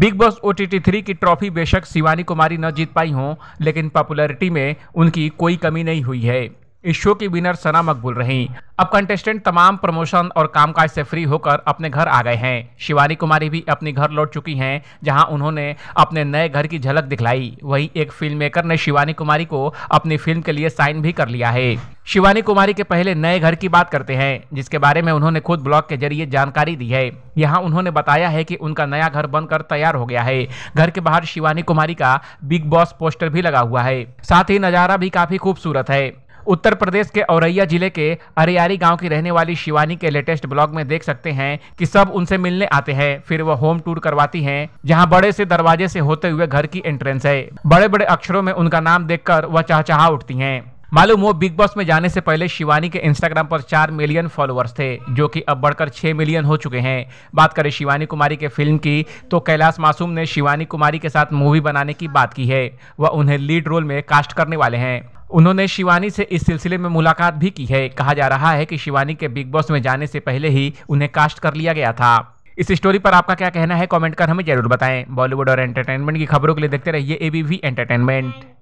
big Boss OTT three की trophy बेशक शिवानी कुमारी न जीत पाई हों लेकिन पॉपुलैरिटी में उनकी कोई कमी नहीं हुई है इस शो की विनर सना मकबूल रही अब कंटेस्टेंट तमाम प्रमोशन और कामकाज से फ्री होकर अपने घर आ गए हैं शिवानी कुमारी भी अपने घर लौट चुकी हैं जहां उन्होंने अपने नए घर की झलक दिखलाई वहीं एक फिल्म मेकर ने शिवानी कुमारी को अपनी फिल्म के लिए साइन भी कर लिया है शिवानी कुमारी के पहले नए घर की बात करते हैं जिसके बारे में उन्होंने खुद ब्लॉग के जरिए जानकारी दी है यहाँ उन्होंने बताया है कि उनका नया घर बनकर तैयार हो गया है घर के बाहर शिवानी कुमारी का बिग बॉस पोस्टर भी लगा हुआ है साथ ही नज़ारा भी काफी खूबसूरत है उत्तर प्रदेश के औरैया जिले के अरियारी गांव की रहने वाली शिवानी के लेटेस्ट ब्लॉग में देख सकते हैं कि सब उनसे मिलने आते हैं फिर वह होम टूर करवाती हैं जहां बड़े से दरवाजे से होते हुए घर की एंट्रेंस है बड़े बड़े अक्षरों में उनका नाम देखकर वह चहचहा उठती है मालूम हो बिग बॉस में जाने से पहले शिवानी के इंस्टाग्राम पर चार मिलियन फॉलोअर्स थे जो कि अब बढ़कर छह मिलियन हो चुके हैं बात करें शिवानी कुमारी के फिल्म की तो कैलाश मासूम ने शिवानी कुमारी के साथ मूवी बनाने की बात की है वह उन्हें लीड रोल में कास्ट करने वाले हैं उन्होंने शिवानी से इस सिलसिले में मुलाकात भी की है कहा जा रहा है कि शिवानी के बिग बॉस में जाने से पहले ही उन्हें कास्ट कर लिया गया था इस स्टोरी पर आपका क्या कहना है कमेंट कर हमें जरूर बताएं बॉलीवुड और एंटरटेनमेंट की खबरों के लिए देखते रहिए एबीवी एंटरटेनमेंट